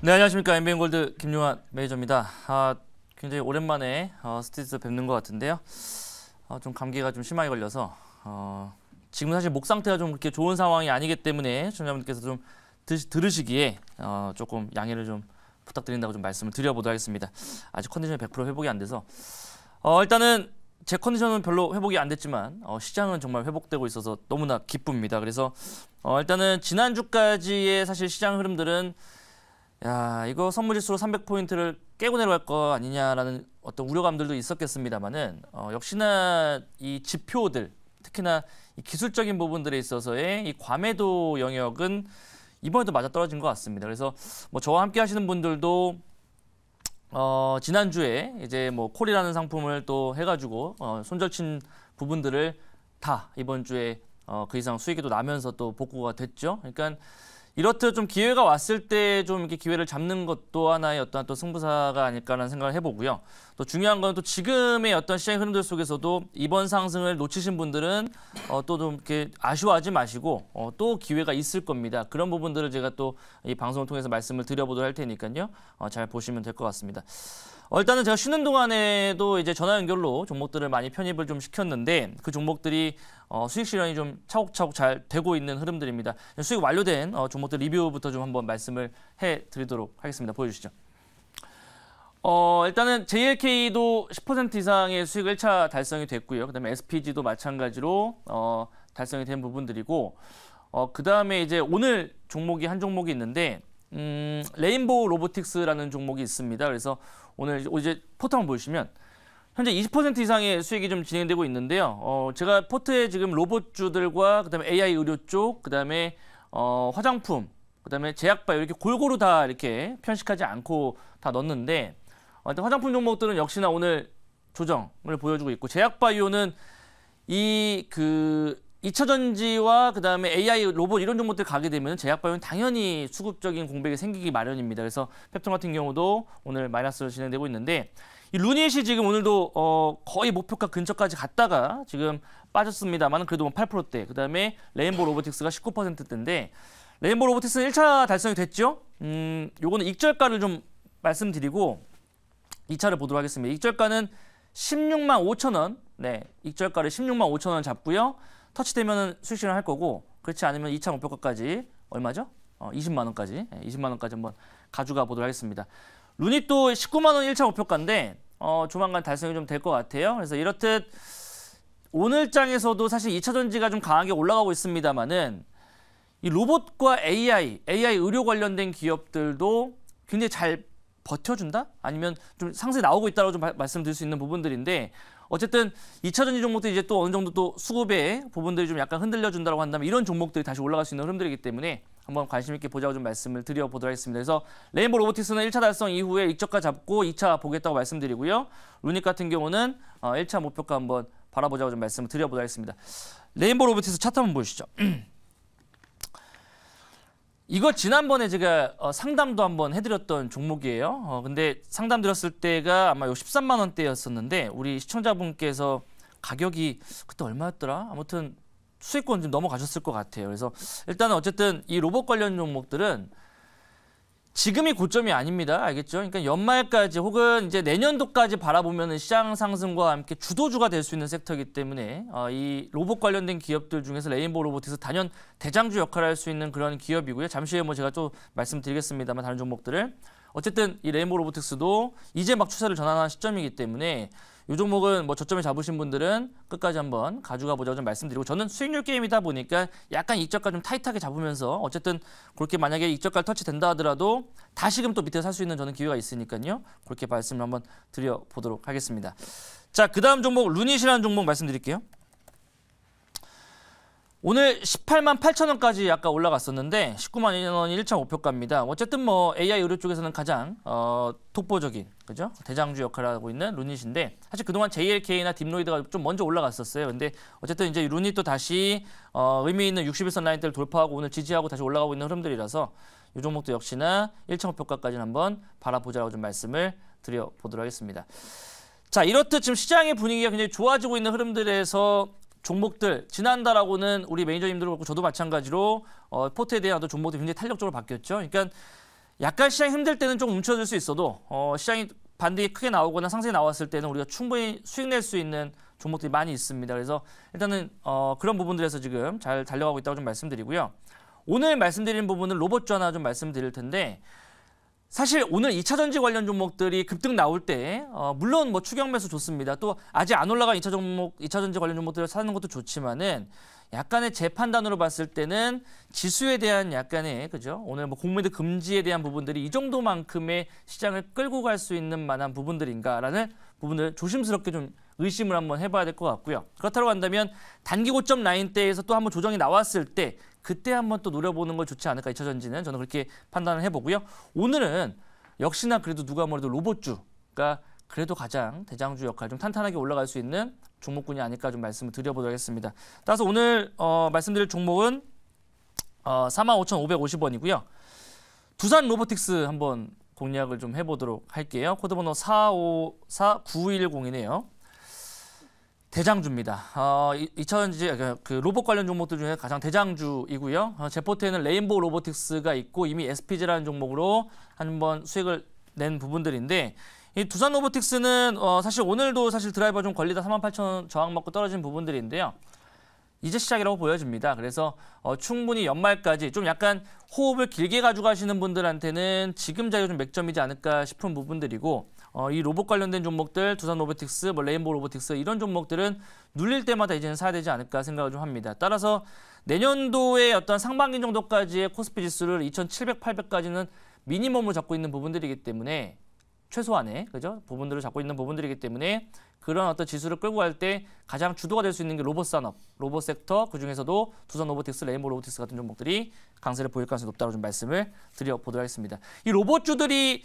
네 안녕하십니까 MBN 골드 김용환 매니저입니다. 아, 굉장히 오랜만에 어, 스튜디오 뵙는 것 같은데요. 어, 좀 감기가 좀 심하게 걸려서 어, 지금 사실 목 상태가 좀 그렇게 좋은 상황이 아니기 때문에 시청자분께서좀 드시, 들으시기에 어, 조금 양해를 좀 부탁드린다고 좀 말씀을 드려보도록 하겠습니다. 아직 컨디션이 100% 회복이 안 돼서 어, 일단은 제 컨디션은 별로 회복이 안 됐지만 어, 시장은 정말 회복되고 있어서 너무나 기쁩니다. 그래서 어, 일단은 지난주까지의 사실 시장 흐름들은 야 이거 선물지수로 300포인트를 깨고 내려갈 거 아니냐라는 어떤 우려감들도 있었겠습니다만은 어, 역시나 이 지표들 특히나 이 기술적인 부분들에 있어서의 이 과매도 영역은 이번에도 맞아 떨어진 것 같습니다. 그래서 뭐 저와 함께 하시는 분들도 어, 지난주에 이제 뭐 콜이라는 상품을 또 해가지고 어, 손절친 부분들을 다 이번 주에 어, 그 이상 수익이 도 나면서 또 복구가 됐죠. 그러니까 이렇듯 좀 기회가 왔을 때 좀 이렇게 기회를 잡는 것도 하나의 어떤 또 승부사가 아닐까라는 생각을 해보고요. 또 중요한 건 또 지금의 어떤 시장 흐름들 속에서도 이번 상승을 놓치신 분들은 어, 또 좀 이렇게 아쉬워하지 마시고 어, 또 기회가 있을 겁니다. 그런 부분들을 제가 또 이 방송을 통해서 말씀을 드려보도록 할 테니까요. 어, 잘 보시면 될 것 같습니다. 어, 일단은 제가 쉬는 동안에도 이제 전화 연결로 종목들을 많이 편입을 좀 시켰는데 그 종목들이 어, 수익 실현이 좀 차곡차곡 잘 되고 있는 흐름들입니다. 수익 완료된 어, 종목들 리뷰부터 좀 한번 말씀을 해드리도록 하겠습니다. 보여주시죠. 어, 일단은 JLK도 10% 이상의 수익 1차 달성이 됐고요. 그 다음에 SPG도 마찬가지로 어, 달성이 된 부분들이고 어, 그 다음에 이제 오늘 종목이 한 종목이 있는데 음, 레인보우 로보틱스라는 종목이 있습니다. 그래서 오늘 이제 포트 한 보시면 현재 20% 이상의 수익이 좀 진행되고 있는데요. 어, 제가 포트에 지금 로봇주들과 그다음에 AI 의료 쪽, 그다음에 어, 화장품, 그다음에 제약바 이렇게 골고루 다 이렇게 편식하지 않고 다 넣었는데 어, 일단 화장품 종목들은 역시나 오늘 조정을 보여주고 있고 제약바이오는 이그 2차 전지와 그다음에 AI 로봇 이런 종목들 가게 되면 제약 바이오는 당연히 수급적인 공백이 생기기 마련입니다. 그래서 펩톤 같은 경우도 오늘 마이너스로 진행되고 있는데 이 루니엣이 지금 오늘도 어 거의 목표가 근처까지 갔다가 지금 빠졌습니다만 그래도 8%대 뭐 그다음에 레인보 로보틱스가 19%대인데 레인보 로보틱스는 1차 달성이 됐죠. 음 요거는 익절가를 좀 말씀드리고 2차를 보도록 하겠습니다. 익절가는 16만 5천 원. 네. 익절가를 16만 5천 원 잡고요. 터치되면 수익실할 거고 그렇지 않으면 2차 목표가까지 얼마죠? 어, 20만 원까지 20만 예, 원까지 한번 가져가 보도록 하겠습니다. 루닛도 19만 원 1차 목표가인데 어, 조만간 달성이 좀 될 것 같아요. 그래서 이렇듯 오늘 장에서도 사실 2차 전지가 좀 강하게 올라가고 있습니다만은 이 로봇과 AI, AI 의료 관련된 기업들도 굉장히 잘 버텨준다? 아니면 좀 상세 나오고 있다고 좀 말씀드릴 수 있는 부분들인데 어쨌든 2차 전지 종목들이 이제 또 어느 정도 또 수급의 부분들이 좀 약간 흔들려 준다고 한다면 이런 종목들이 다시 올라갈 수 있는 흐름들이기 때문에 한번 관심 있게 보자고 좀 말씀을 드려보도록 하겠습니다. 그래서 레인보 로보티스는 1차 달성 이후에 익적가 잡고 2차 보겠다고 말씀드리고요. 루닉 같은 경우는 1차 어, 목표가 한번 바라보자고 좀 말씀을 드려보도록 하겠습니다. 레인보 로보티스 차트 한번 보시죠. 이거 지난번에 제가 어, 상담도 한번 해드렸던 종목이에요. 어, 근데 상담 드렸을 때가 아마 요 13만 원대였었는데 우리 시청자분께서 가격이 그때 얼마였더라? 아무튼 수익권 좀 넘어가셨을 것 같아요. 그래서 일단은 어쨌든 이 로봇 관련 종목들은 지금이 고점이 아닙니다. 알겠죠? 그러니까 연말까지 혹은 이제 내년도까지 바라보면 시장 상승과 함께 주도주가 될 수 있는 섹터이기 때문에 어, 이 로봇 관련된 기업들 중에서 레인보우 로봇에서 단연 대장주 역할을 할 수 있는 그런 기업이고요. 잠시 후에 뭐 제가 또 말씀드리겠습니다만 다른 종목들을 어쨌든 이 레인보우 로보틱스도 이제 막 추세를 전환한 시점이기 때문에 이 종목은 뭐저점에 잡으신 분들은 끝까지 한번 가져가 보자고 좀 말씀드리고 저는 수익률 게임이다 보니까 약간 이절가좀 타이트하게 잡으면서 어쨌든 그렇게 만약에 이절가를 터치된다 하더라도 다시금 또 밑에 살수 있는 저는 기회가 있으니까요. 그렇게 말씀을 한번 드려보도록 하겠습니다. 자, 그 다음 종목 루닛이라는 종목 말씀드릴게요. 오늘 18만 8천 원까지 아까 올라갔었는데 19만 1천 원이 1.5표가입니다. 어쨌든 뭐 AI 의료 쪽에서는 가장 어, 독보적인 그죠? 대장주 역할을 하고 있는 루닛인데 사실 그동안 JLK나 딥로이드가 좀 먼저 올라갔었어요. 근데 어쨌든 이제 루닛 도 다시 어, 의미 있는 61선 라인대를 돌파하고 오늘 지지하고 다시 올라가고 있는 흐름들이라서 이 종목도 역시나 1차 목표가까지는 한번 바라보자고좀 말씀을 드려보도록 하겠습니다. 자 이렇듯 지금 시장의 분위기가 굉장히 좋아지고 있는 흐름들에서 종목들 지난달하고는 우리 매니저님들 그렇고 저도 마찬가지로 어, 포트에 대한 종목들이 굉장히 탄력적으로 바뀌었죠. 그러니까 약간 시장이 힘들 때는 좀 움츠러들 수 있어도 어, 시장이 반등이 크게 나오거나 상승이 나왔을 때는 우리가 충분히 수익 낼 수 있는 종목들이 많이 있습니다. 그래서 일단은 어, 그런 부분들에서 지금 잘 달려가고 있다고 좀 말씀드리고요. 오늘 말씀드린 부분은 로봇주 하나 좀 말씀드릴 텐데 사실 오늘 2차전지 관련 종목들이 급등 나올 때 어, 물론 뭐 추경 매수 좋습니다. 또 아직 안 올라간 2차 종목, 2차전지 관련 종목들을 사는 것도 좋지만은 약간의 재판단으로 봤을 때는 지수에 대한 약간의 그죠? 오늘 뭐 공매도 금지에 대한 부분들이 이 정도만큼의 시장을 끌고 갈 수 있는 만한 부분들인가라는 부분을 조심스럽게 좀 의심을 한번 해봐야 될 것 같고요. 그렇다고 한다면 단기 고점 라인때에서또 한번 조정이 나왔을 때 그때 한번 또 노려보는 걸 좋지 않을까 이차 전지는 저는 그렇게 판단을 해보고요. 오늘은 역시나 그래도 누가 뭐래도 로봇주가 그래도 가장 대장주 역할 좀 탄탄하게 올라갈 수 있는 종목군이 아닐까 좀 말씀을 드려보도록 하겠습니다. 따라서 오늘 어, 말씀드릴 종목은 어, 45,550원이고요. 두산 로보틱스 한번 공략을 좀 해보도록 할게요. 코드번호 454910이네요. 대장주입니다. 어, 2000지 그, 그 로봇 관련 종목들 중에 가장 대장주이고요. 어, 제포트에는 레인보우 로보틱스가 있고 이미 SPG라는 종목으로 한번 수익을 낸 부분들인데 이 두산 로보틱스는 어, 사실 오늘도 사실 드라이버 좀 걸리다 38,000 저항 먹고 떨어진 부분들인데요. 이제 시작이라고 보여집니다. 그래서 어, 충분히 연말까지 좀 약간 호흡을 길게 가져가시는 분들한테는 지금 자리가 좀 맥점이지 않을까 싶은 부분들이고 어, 이 로봇 관련된 종목들, 두산 로보틱스, 뭐 레인보우 로보틱스 이런 종목들은 눌릴 때마다 이제는 사야 되지 않을까 생각을 좀 합니다. 따라서 내년도에 어떤 상반기 정도까지의 코스피 지수를 2,700, 800까지는 미니멈을 잡고 있는 부분들이기 때문에 최소한의 그죠 부분들을 잡고 있는 부분들이기 때문에 그런 어떤 지수를 끌고 갈 때 가장 주도가 될 수 있는 게 로봇 산업, 로봇 섹터 그 중에서도 두산 로보틱스, 레인보 로보틱스 같은 종목들이 강세를 보일 가능성이 높다고 좀 말씀을 드려 보도록 하겠습니다. 이 로봇 주들이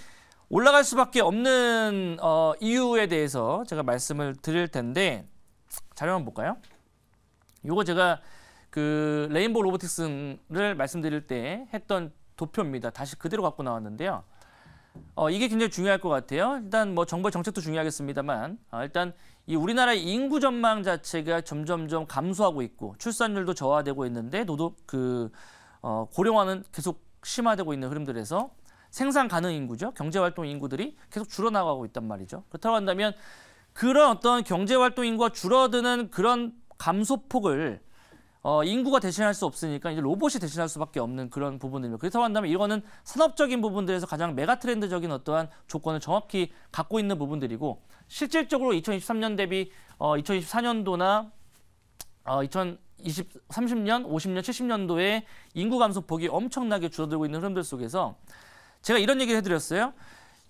올라갈 수밖에 없는 어, 이유에 대해서 제가 말씀을 드릴 텐데 자료 한번 볼까요? 이거 제가 그 레인보 로보틱스를 말씀드릴 때 했던 도표입니다. 다시 그대로 갖고 나왔는데요. 어, 이게 굉장히 중요할 것 같아요. 일단 뭐정부 정책도 중요하겠습니다만 아, 일단 이우리나라 인구 전망 자체가 점점점 감소하고 있고 출산율도 저하되고 있는데 노동 그 어, 고령화는 계속 심화되고 있는 흐름들에서 생산 가능 인구죠. 경제 활동 인구들이 계속 줄어나가고 있단 말이죠. 그렇다고 한다면 그런 어떤 경제 활동 인구가 줄어드는 그런 감소폭을 어, 인구가 대신할 수 없으니까 이제 로봇이 대신할 수밖에 없는 그런 부분들입니다. 그렇다고 한다면 이거는 산업적인 부분들에서 가장 메가 트렌드적인 어떠한 조건을 정확히 갖고 있는 부분들이고 실질적으로 2023년 대비 어, 2024년도나 어, 2020, 30년, 50년, 70년도에 인구 감소폭이 엄청나게 줄어들고 있는 흐름들 속에서 제가 이런 얘기를 해드렸어요.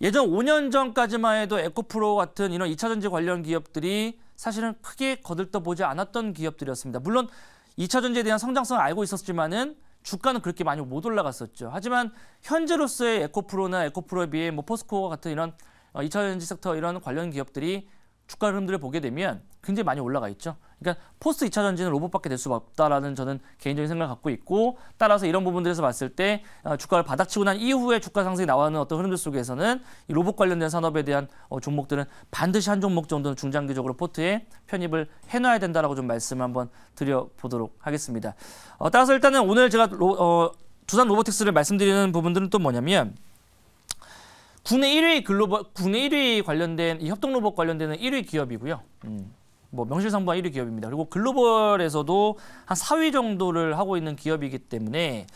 예전 5년 전까지만 해도 에코프로 같은 이런 2차전지 관련 기업들이 사실은 크게 거들떠보지 않았던 기업들이었습니다. 물론 2차 전지에 대한 성장성을 알고 있었지만은 주가는 그렇게 많이 못 올라갔었죠. 하지만 현재로서의 에코프로나 에코프로에 비해 뭐포스코 같은 이런 2차 어, 전지 섹터 이런 관련 기업들이 주가 흐름들을 보게 되면 굉장히 많이 올라가 있죠. 그러니까 포스트 2차 전지는 로봇밖에 될 수 없다라는 저는 개인적인 생각을 갖고 있고 따라서 이런 부분들에서 봤을 때 어, 주가를 바닥치고 난 이후에 주가 상승이 나오는 어떤 흐름들 속에서는 이 로봇 관련된 산업에 대한 어, 종목들은 반드시 한 종목 정도는 중장기적으로 포트에 편입을 해놔야 된다라고 좀 말씀을 한번 드려보도록 하겠습니다. 어, 따라서 일단은 오늘 제가 로, 어, 두산 로보틱스를 말씀드리는 부분들은 또 뭐냐면 국내 1위 글로벌 국내 1위 관련된 이 협동 로봇 관련되는 1위 기업이고요. 음. 뭐 명실상부한 1위 기업입니다. 그리고 글로벌에서도 한 4위 정도를 하고 있는 기업이기 때문에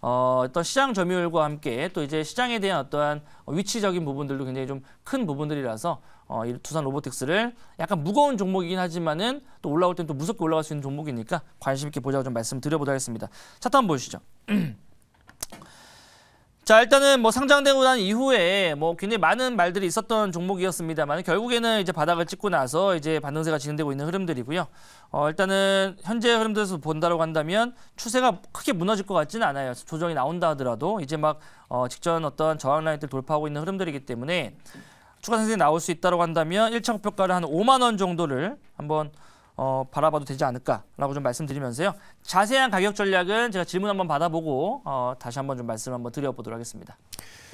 어, 어떤 시장 점유율과 함께 또 이제 시장에 대한 어떠한 위치적인 부분들도 굉장히 좀 큰 부분들이라서 어, 이 두산 로보틱스를 약간 무거운 종목이긴 하지만은 또 올라올 땐또 무섭게 올라갈 수 있는 종목이니까 관심 있게 보자고 좀 말씀드려보도록 하겠습니다. 차트 한번 보시죠. 자 일단은 뭐 상장되고 난 이후에 뭐 굉장히 많은 말들이 있었던 종목이었습니다만 결국에는 이제 바닥을 찍고 나서 이제 반등세가 진행되고 있는 흐름들이고요. 어 일단은 현재 흐름들에서 본다고 한다면 추세가 크게 무너질 것 같지는 않아요. 조정이 나온다 하더라도 이제 막 어, 직전 어떤 저항 라인들 돌파하고 있는 흐름들이기 때문에 추가 상승이 나올 수 있다고 라 한다면 1차 목표가를 한 5만 원 정도를 한번 어, 바라봐도 되지 않을까라고 좀 말씀드리면서요. 자세한 가격 전략은 제가 질문 한번 받아보고 어, 다시 한번 좀 말씀 한번 드려보도록 하겠습니다.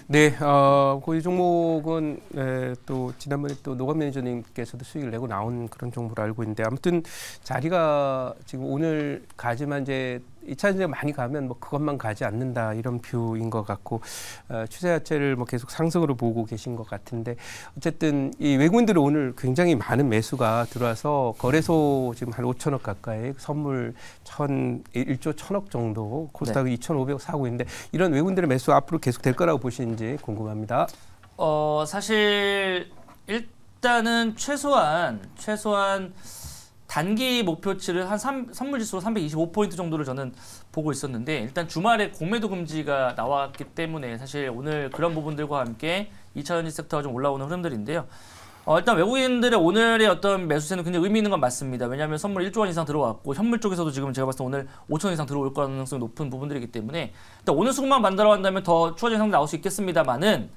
네, 어, 그이 종목은 에, 네, 또 지난번에 또 노감 매니저님께서도 수익을 내고 나온 그런 정보으로 알고 있는데 아무튼 자리가 지금 오늘 가지만 이제 2차 전쟁 많이 가면 뭐 그것만 가지 않는다 이런 뷰인 것 같고 어, 추세 자체를 뭐 계속 상승으로 보고 계신 것 같은데 어쨌든 이 외국인들이 오늘 굉장히 많은 매수가 들어와서 거래소 지금 한 5천억 가까이 선물 천 1조 천억 정도 코스닥 네. 2,500 사고 있는데 이런 외국인들의 매수 앞으로 계속 될 거라고 보시는지 궁금합니다. 어 사실 일단은 최소한 최소한 단기 목표치를 한 3, 선물지수로 325포인트 정도를 저는 보고 있었는데 일단 주말에 공매도 금지가 나왔기 때문에 사실 오늘 그런 부분들과 함께 2차전지 섹터가 좀 올라오는 흐름들인데요. 어, 일단 외국인들의 오늘의 어떤 매수세는 굉장히 의미 있는 건 맞습니다. 왜냐하면 선물 1조 원 이상 들어왔고 현물 쪽에서도 지금 제가 봤을 때 오늘 5천 원 이상 들어올 가능성이 높은 부분들이기 때문에 일단 오늘 수급만 만들어 간다면 더 추가적인 상황 나올 수 있겠습니다만은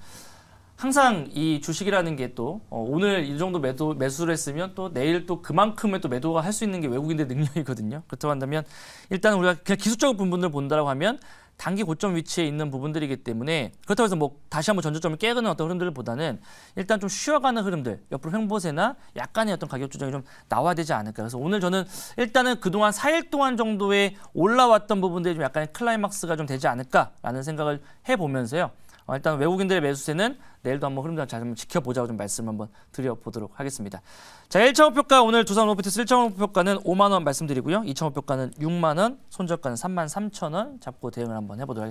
항상 이 주식이라는 게또 어, 오늘 이 정도 매도, 매수를 했으면 또 내일 또 그만큼의 또 매도가 할 수 있는 게 외국인의 들 능력이거든요. 그렇다고 한다면 일단 우리가 그냥 기술적인 부분을 본다라고 하면 단기 고점 위치에 있는 부분들이기 때문에 그렇다고 해서 뭐 다시 한번 전조점을 깨는 어떤 흐름들보다는 일단 좀 쉬어가는 흐름들 옆으로 횡보세나 약간의 어떤 가격 조정이 좀 나와야 되지 않을까 그래서 오늘 저는 일단은 그동안 4일 동안 정도에 올라왔던 부분들이 좀 약간의 클라이막스가 좀 되지 않을까라는 생각을 해보면서요 어, 일단 외국인들의 매수세는 내일도 한번 흐름 좀 한번 지켜보자고 좀 말씀 한번 드려보도록 하겠습니다. 자, 1차 원표가 오늘 두산 오피티스 1차 원표가는 5만 원 말씀드리고요. 2차 원표가는 6만 원, 손절가는 3만 3천 원 잡고 대응을 한번 해보도록 하겠습니다.